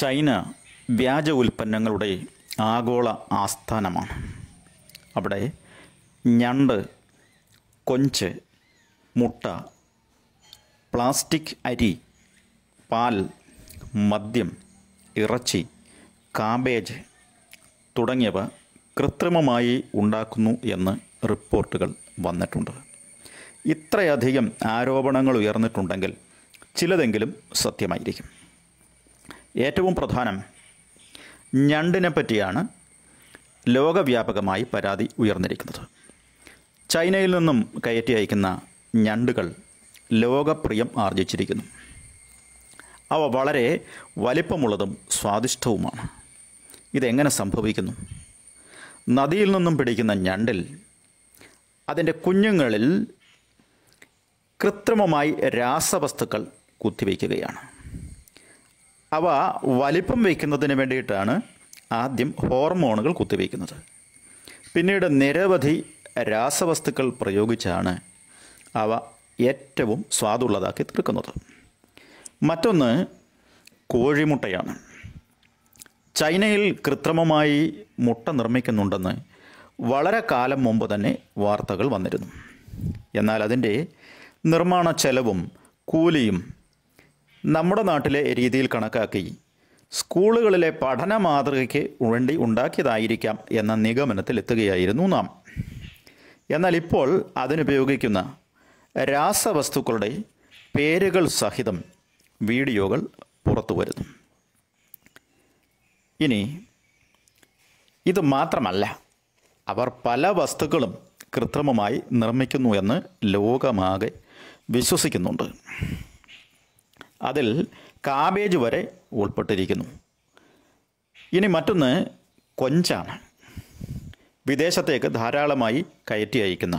China വ്യാജ ഉൽപ്പന്നങ്ങളുടെ ആഗോള ആസ്ഥാനമാണ് അവിടെ ഞണ്ട് കൊഞ്ച് മുട്ട പ്ലാസ്റ്റിക് അരി പാൽ മദ്യം ഇറച്ചി കാബേജ് തുടങ്ങിയവ കൃത്രിമമായി ഉണ്ടാക്കുന്നു എന്ന് റിപ്പോർട്ടുകൾ വന്നിട്ടുണ്ട് ഇത്രയധികം ആരോപണങ്ങൾ ഉയർന്നിട്ടുണ്ടെങ്കിൽ ചിലതെങ്കിലും സത്യമായിരിക്കും ഏറ്റവും പ്രധാനം ഞണ്ടിനെ പറ്റിയാണ് ലോകവ്യാപകമായി പരാതി ഉയർന്നിരിക്കുന്നത് ചൈനയിൽ നിന്നും കയറ്റി അയക്കുന്ന ഞണ്ടുകൾ ലോകപ്രിയം ആർജിച്ചിരിക്കുന്നു അവ വളരെ വലിപ്പമുള്ളതും സ്വാദിഷ്ടവുമാണ് ഇതെങ്ങനെ സംഭവിക്കുന്നു നദിയിൽ നിന്നും പിടിക്കുന്ന ഞണ്ടിൽ അതിൻ്റെ കുഞ്ഞുങ്ങളിൽ കൃത്രിമമായി രാസവസ്തുക്കൾ കുത്തിവയ്ക്കുകയാണ് അവ വലിപ്പം വയ്ക്കുന്നതിന് വേണ്ടിയിട്ടാണ് ആദ്യം ഹോർമോണുകൾ കുത്തിവയ്ക്കുന്നത് പിന്നീട് നിരവധി രാസവസ്തുക്കൾ പ്രയോഗിച്ചാണ് അവ ഏറ്റവും സ്വാദുള്ളതാക്കി തീർക്കുന്നത് മറ്റൊന്ന് കോഴിമുട്ടയാണ് ചൈനയിൽ കൃത്രിമമായി മുട്ട നിർമ്മിക്കുന്നുണ്ടെന്ന് വളരെ കാലം മുമ്പ് തന്നെ വാർത്തകൾ വന്നിരുന്നു എന്നാൽ അതിൻ്റെ നിർമ്മാണ ചെലവും കൂലിയും നമ്മുടെ നാട്ടിലെ രീതിയിൽ കണക്കാക്കി സ്കൂളുകളിലെ പഠന മാതൃകയ്ക്ക് വേണ്ടി ഉണ്ടാക്കിയതായിരിക്കാം എന്ന നിഗമനത്തിലെത്തുകയായിരുന്നു നാം എന്നാൽ ഇപ്പോൾ അതിനുപയോഗിക്കുന്ന രാസവസ്തുക്കളുടെ പേരുകൾ സഹിതം വീഡിയോകൾ പുറത്തു വരുന്നു ഇനി ഇത് മാത്രമല്ല അവർ പല വസ്തുക്കളും കൃത്രിമമായി നിർമ്മിക്കുന്നു എന്ന് ലോകമാകെ വിശ്വസിക്കുന്നുണ്ട് അതിൽ കാബേജ് വരെ ഉൾപ്പെട്ടിരിക്കുന്നു ഇനി മറ്റൊന്ന് കൊഞ്ചാണ് വിദേശത്തേക്ക് ധാരാളമായി കയറ്റി അയക്കുന്ന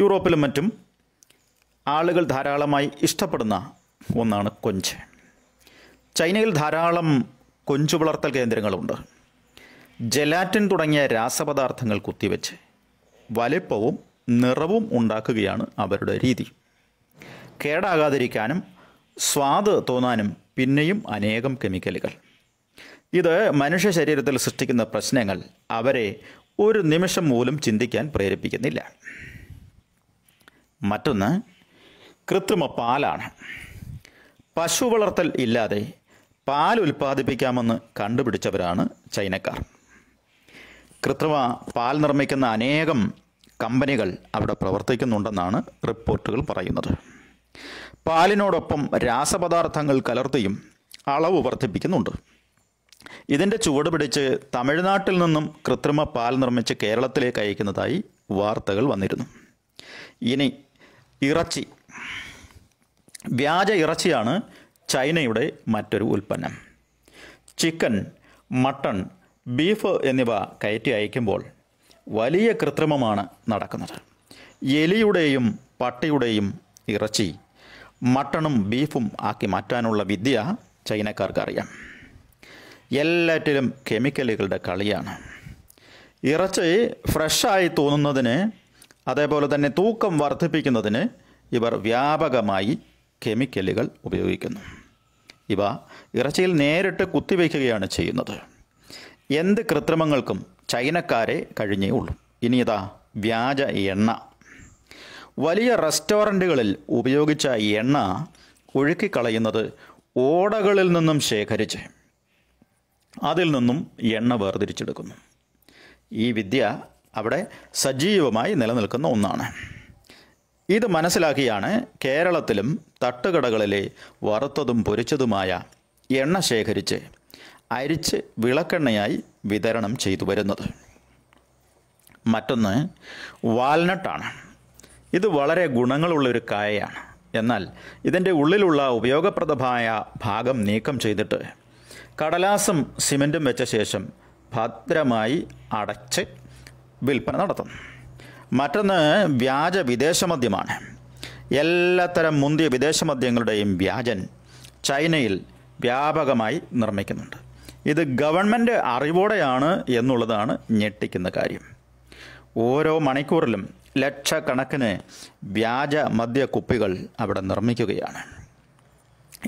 യൂറോപ്പിലും മറ്റും ആളുകൾ ധാരാളമായി ഇഷ്ടപ്പെടുന്ന ഒന്നാണ് കൊഞ്ച് ചൈനയിൽ ധാരാളം കൊഞ്ചു വളർത്തൽ കേന്ദ്രങ്ങളുണ്ട് ജലാറ്റിൻ തുടങ്ങിയ രാസപദാർത്ഥങ്ങൾ കുത്തിവെച്ച് വലിപ്പവും നിറവും ഉണ്ടാക്കുകയാണ് അവരുടെ രീതി കേടാകാതിരിക്കാനും സ്വാദ് തോന്നാനും പിന്നെയും അനേകം കെമിക്കലുകൾ ഇത് മനുഷ്യ ശരീരത്തിൽ സൃഷ്ടിക്കുന്ന പ്രശ്നങ്ങൾ അവരെ ഒരു നിമിഷം പോലും ചിന്തിക്കാൻ പ്രേരിപ്പിക്കുന്നില്ല മറ്റൊന്ന് കൃത്രിമ പാലാണ് പശു വളർത്തൽ ഇല്ലാതെ പാൽ ഉൽപ്പാദിപ്പിക്കാമെന്ന് കണ്ടുപിടിച്ചവരാണ് ചൈനക്കാർ കൃത്രിമ പാൽ നിർമ്മിക്കുന്ന അനേകം കമ്പനികൾ അവിടെ പ്രവർത്തിക്കുന്നുണ്ടെന്നാണ് റിപ്പോർട്ടുകൾ പറയുന്നത് പാലിനോടൊപ്പം രാസപദാർത്ഥങ്ങൾ കലർത്തിയും അളവ് വർദ്ധിപ്പിക്കുന്നുണ്ട് ഇതിൻ്റെ ചുവട് പിടിച്ച് തമിഴ്നാട്ടിൽ നിന്നും കൃത്രിമ പാൽ നിർമ്മിച്ച് കേരളത്തിലേക്ക് അയക്കുന്നതായി വാർത്തകൾ വന്നിരുന്നു ഇനി ഇറച്ചി വ്യാജ ഇറച്ചിയാണ് ചൈനയുടെ മറ്റൊരു ഉൽപ്പന്നം ചിക്കൻ മട്ടൺ ബീഫ് എന്നിവ കയറ്റി അയക്കുമ്പോൾ വലിയ കൃത്രിമമാണ് നടക്കുന്നത് എലിയുടെയും പട്ടിയുടെയും ഇറച്ചി മട്ടണും ബീഫും ആക്കി മാറ്റാനുള്ള വിദ്യ ചൈനക്കാർക്ക് അറിയാം എല്ലാറ്റിലും കെമിക്കലുകളുടെ കളിയാണ് ഇറച്ചി ഫ്രഷായി തോന്നുന്നതിന് അതേപോലെ തന്നെ തൂക്കം വർദ്ധിപ്പിക്കുന്നതിന് ഇവർ വ്യാപകമായി കെമിക്കലുകൾ ഉപയോഗിക്കുന്നു ഇവ ഇറച്ചിയിൽ നേരിട്ട് കുത്തിവയ്ക്കുകയാണ് ചെയ്യുന്നത് എന്ത് കൃത്രിമങ്ങൾക്കും ചൈനക്കാരെ കഴിഞ്ഞേ ഉള്ളൂ ഇനി ഇതാ വ്യാജ എണ്ണ വലിയ റെസ്റ്റോറൻറ്റുകളിൽ ഉപയോഗിച്ച എണ്ണ ഒഴുക്കിക്കളയുന്നത് ഓടകളിൽ നിന്നും ശേഖരിച്ച് അതിൽ നിന്നും എണ്ണ വേർതിരിച്ചെടുക്കുന്നു ഈ വിദ്യ അവിടെ സജീവമായി നിലനിൽക്കുന്ന ഒന്നാണ് ഇത് മനസ്സിലാക്കിയാണ് കേരളത്തിലും തട്ടുകടകളിലെ വറുത്തതും പൊരിച്ചതുമായ എണ്ണ ശേഖരിച്ച് അരിച്ച് വിളക്കെണ്ണയായി വിതരണം ചെയ്തു വരുന്നത് മറ്റൊന്ന് വാൽനട്ടാണ് ഇത് വളരെ ഗുണങ്ങളുള്ള ഒരു കായയാണ് എന്നാൽ ഇതിൻ്റെ ഉള്ളിലുള്ള ഉപയോഗപ്രദമായ ഭാഗം നീക്കം ചെയ്തിട്ട് കടലാസും സിമെൻറ്റും വെച്ച ശേഷം ഭദ്രമായി അടച്ച് വിൽപ്പന നടത്തും മറ്റൊന്ന് വ്യാജ വിദേശമദ്യമാണ് എല്ലാത്തരം മുന്തിയ വിദേശമദ്യങ്ങളുടെയും വ്യാജൻ ചൈനയിൽ വ്യാപകമായി നിർമ്മിക്കുന്നുണ്ട് ഇത് ഗവൺമെൻറ് അറിവോടെയാണ് എന്നുള്ളതാണ് ഞെട്ടിക്കുന്ന കാര്യം ഓരോ മണിക്കൂറിലും ലക്ഷക്കണക്കിന് വ്യാജ മദ്യ കുപ്പികൾ അവിടെ നിർമ്മിക്കുകയാണ്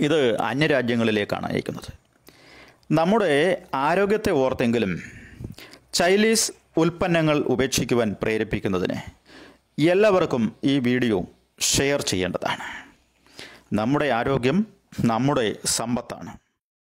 ഇത് അന്യരാജ്യങ്ങളിലേക്കാണ് അയക്കുന്നത് നമ്മുടെ ആരോഗ്യത്തെ ഓർത്തെങ്കിലും ചൈനീസ് ഉൽപ്പന്നങ്ങൾ ഉപേക്ഷിക്കുവാൻ പ്രേരിപ്പിക്കുന്നതിന് എല്ലാവർക്കും ഈ വീഡിയോ ഷെയർ ചെയ്യേണ്ടതാണ് നമ്മുടെ ആരോഗ്യം നമ്മുടെ സമ്പത്താണ്